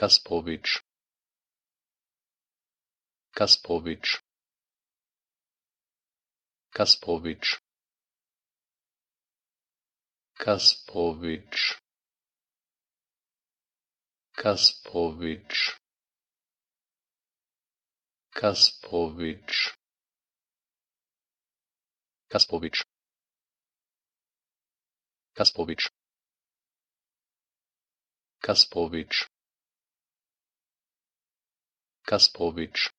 gastrowitsch gastrowitsch gastrowitsch gastrowitsch gastrowitsch Kasprowitsch. Kasprowitsch. Kasprowitsch. Kasprowitsch gastrowitsch